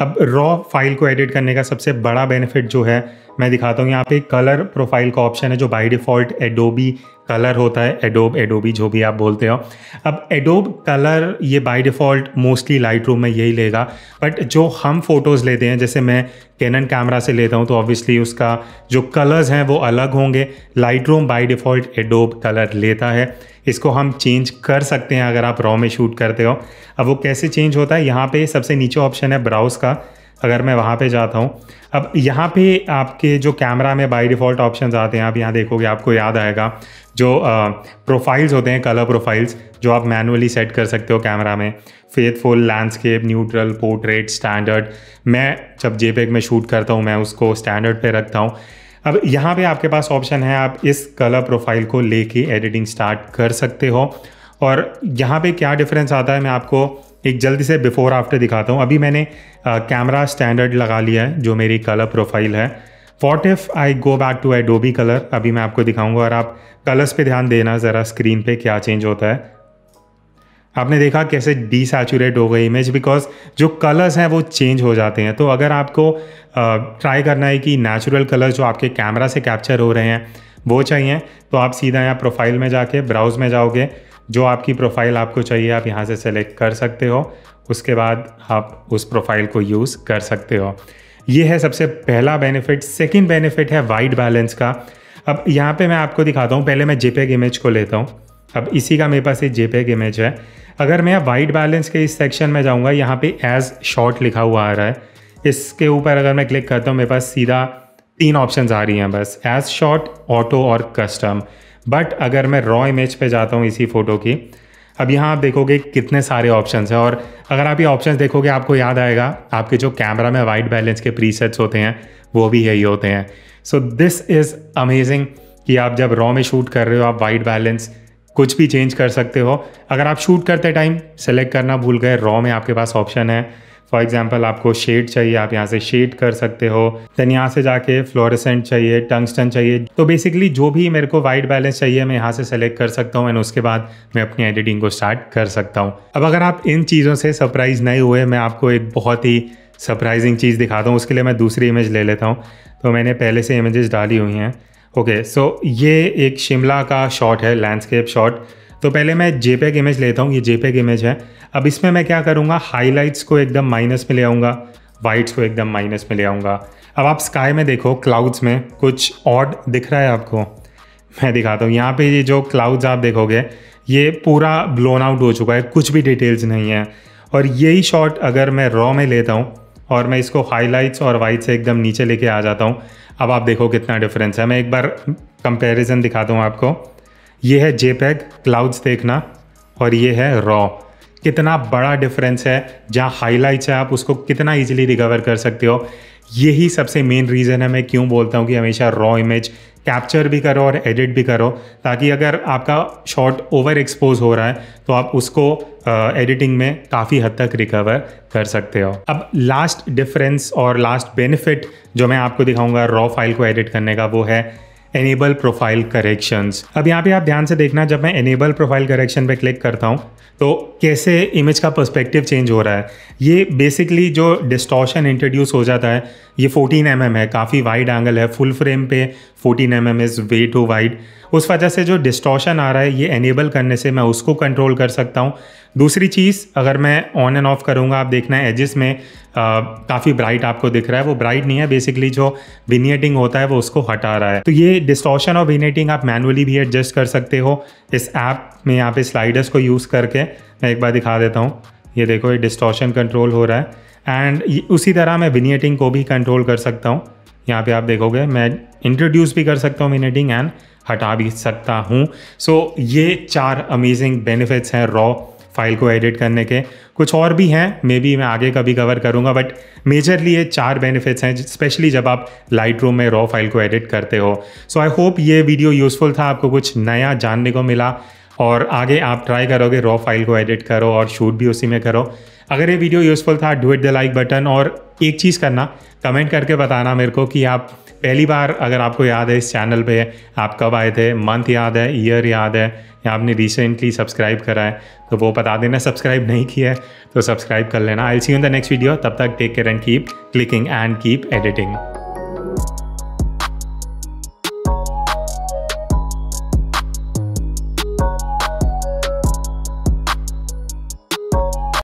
अब raw file को edit करने का सबसे बड़ा बेनिफिट जो है मैं दिखाता हूँ यहाँ पे कलर प्रोफाइल का ऑप्शन है जो बाय डिफ़ॉल्ट एडोबी कलर होता है एडोब एडोबी जो भी आप बोलते हो अब एडोब कलर ये बाय डिफ़ॉल्ट मोस्टली लाइट में यही लेगा बट जो हम फोटोज़ लेते हैं जैसे मैं कैनन कैमरा से लेता हूँ तो ऑब्वियसली उसका जो कलर्स हैं वो अलग होंगे Lightroom by default Adobe colour लेता है इसको हम चेंज कर सकते हैं अगर आप रॉ में शूट करते हो अब वो कैसे चेंज होता है यहाँ पे सबसे नीचे ऑप्शन है ब्राउज़ का अगर मैं वहाँ पे जाता हूँ अब यहाँ पे आपके जो कैमरा में बाय डिफ़ॉल्ट ऑप्शन आते हैं आप यहाँ देखोगे आपको याद आएगा जो प्रोफाइल्स होते हैं कलर प्रोफाइल्स जो आप मैनुअली सेट कर सकते हो कैमरा में faithful landscape neutral portrait standard मैं जब जे में शूट करता हूँ मैं उसको स्टैंडर्ड पर रखता हूँ अब यहाँ पर आपके पास ऑप्शन है आप इस कलर प्रोफाइल को ले एडिटिंग स्टार्ट कर सकते हो और यहाँ पर क्या डिफरेंस आता है मैं आपको एक जल्दी से बिफ़ोर आफ्टर दिखाता हूँ अभी मैंने कैमरा स्टैंडर्ड लगा लिया है जो मेरी कलर प्रोफाइल है what if I go back to Adobe colour अभी मैं आपको दिखाऊंगा और आप कलर्स पे ध्यान देना ज़रा स्क्रीन पे क्या चेंज होता है आपने देखा कैसे डीसैचुरेट हो गई इमेज बिकॉज जो कलर्स हैं वो चेंज हो जाते हैं तो अगर आपको ट्राई करना है कि नेचुरल कलर्स जो आपके कैमरा से कैप्चर हो रहे हैं वो चाहिए तो आप सीधा यहाँ प्रोफाइल में जाके ब्राउज़ में जाओगे जो आपकी प्रोफाइल आपको चाहिए आप यहाँ से सेलेक्ट कर सकते हो उसके बाद आप उस प्रोफाइल को यूज़ कर सकते हो ये है सबसे पहला बेनिफिट सेकेंड बेनिफिट है वाइट बैलेंस का अब यहाँ पे मैं आपको दिखाता हूँ पहले मैं जेपेग इमेज को लेता हूँ अब इसी का मेरे पास ये जेपेग इमेज है अगर मैं वाइट बैलेंस के इस सेक्शन में जाऊँगा यहाँ पे एज शॉर्ट लिखा हुआ आ रहा है इसके ऊपर अगर मैं क्लिक करता हूँ मेरे पास सीधा तीन ऑप्शन आ रही हैं बस एज शॉर्ट ऑटो और कस्टम बट अगर मैं रॉ इमेज पे जाता हूँ इसी फ़ोटो की अब यहाँ आप देखोगे कितने सारे ऑप्शंस हैं और अगर आप ये ऑप्शंस देखोगे आपको याद आएगा आपके जो कैमरा में वाइट बैलेंस के प्रीसेट्स होते हैं वो भी यही होते हैं सो दिस इज़ अमेजिंग कि आप जब रॉ में शूट कर रहे हो आप वाइट बैलेंस कुछ भी चेंज कर सकते हो अगर आप शूट करते टाइम सेलेक्ट करना भूल गए रॉ में आपके पास ऑप्शन है फॉर एग्जाम्पल आपको शेड चाहिए आप यहाँ से शेड कर सकते हो देन यहाँ से जाके फ्लोरिसेंट चाहिए टंगस्टन चाहिए तो बेसिकली जो भी मेरे को वाइट बैलेंस चाहिए मैं यहाँ से सेलेक्ट कर सकता हूँ एंड उसके बाद मैं अपनी एडिटिंग को स्टार्ट कर सकता हूँ अब अगर आप इन चीज़ों से सरप्राइज नहीं हुए मैं आपको एक बहुत ही सरप्राइजिंग चीज़ दिखाता हूँ उसके लिए मैं दूसरी इमेज ले लेता हूँ तो मैंने पहले से इमेजेस डाली हुई हैं ओके सो ये एक शिमला का शॉट है लैंडस्केप शॉट तो पहले मैं जेपेग इमेज लेता हूँ ये जेपेग इमेज है अब इसमें मैं क्या करूँगा हाईलाइट्स को एकदम माइनस में ले आऊँगा वाइट्स को एकदम माइनस में ले आऊँगा अब आप स्काई में देखो क्लाउड्स में कुछ ऑड दिख रहा है आपको मैं दिखाता हूँ यहाँ पे ये जो क्लाउड्स आप देखोगे ये पूरा ब्लोन आउट हो चुका है कुछ भी डिटेल्स नहीं है और यही शॉट अगर मैं रॉ में लेता हूँ और मैं इसको हाईलाइट्स और वाइट से एकदम नीचे लेके आ जाता हूँ अब आप देखो कितना डिफरेंस है मैं एक बार कंपेरिजन दिखाता हूँ आपको ये है जेपैग क्लाउड्स देखना और ये है रॉ कितना बड़ा डिफरेंस है जहाँ हाईलाइट्स है आप उसको कितना इजीली रिकवर कर सकते हो यही सबसे मेन रीज़न है मैं क्यों बोलता हूँ कि हमेशा रॉ इमेज कैप्चर भी करो और एडिट भी करो ताकि अगर आपका शॉट ओवर एक्सपोज हो रहा है तो आप उसको एडिटिंग uh, में काफ़ी हद तक रिकवर कर सकते हो अब लास्ट डिफरेंस और लास्ट बेनिफिट जो मैं आपको दिखाऊंगा रॉ फाइल को एडिट करने का वो है एनेबल प्रोफाइल करेक्शंस अब यहाँ पे आप ध्यान से देखना जब मैं एनेबल प्रोफाइल करेक्शन पे क्लिक करता हूँ तो कैसे इमेज का पर्सपेक्टिव चेंज हो रहा है ये बेसिकली जो डिस्टॉशन इंट्रोड्यूस हो जाता है ये 14 एम mm है काफ़ी वाइड एंगल है फुल फ्रेम पे fourteen M M is way too wide उस वजह से जो डिस्टॉशन आ रहा है ये एनेबल करने से मैं उसको कंट्रोल कर सकता हूँ दूसरी चीज़ अगर मैं ऑन एंड ऑफ करूँगा आप देखना है एजिस में काफ़ी ब्राइट आपको दिख रहा है वो ब्राइट नहीं है बेसिकली जो विनियटिंग होता है वो उसको हटा रहा है तो ये डिस्टॉशन और विनियटिंग आप मैनुअली भी एडजस्ट कर सकते हो इस ऐप में यहाँ पे स्लाइडर्स को यूज़ करके मैं एक बार दिखा देता हूँ ये देखो ये डिस्टॉशन कंट्रोल हो रहा है एंड उसी तरह मैं विनियटिंग को भी कंट्रोल कर सकता हूँ यहाँ पे आप देखोगे मैं इंट्रोड्यूस भी कर सकता हूँ मीनेटिंग एंड हटा भी सकता हूँ सो so, ये चार अमेजिंग बेनिफिट्स हैं रॉ फाइल को एडिट करने के कुछ और भी हैं मे बी मैं आगे कभी कवर करूँगा बट मेजरली ये चार बेनिफिट्स हैं स्पेशली जब आप लाइट रूम में रॉ फाइल को एडिट करते हो सो आई होप ये वीडियो यूज़फुल था आपको कुछ नया जानने को मिला और आगे आप ट्राई करोगे रॉ फाइल को एडिट करो और शूट भी उसी में करो अगर ये वीडियो यूज़फुल था do it the like button और एक चीज़ करना कमेंट करके बताना मेरे को कि आप पहली बार अगर आपको याद है इस चैनल पे आप कब आए थे मंथ याद है ईयर याद है या आपने रिसेंटली सब्सक्राइब करा है तो वो बता देना सब्सक्राइब नहीं किया है तो सब्सक्राइब कर लेना I see in the next video तब तक take care and keep clicking and keep editing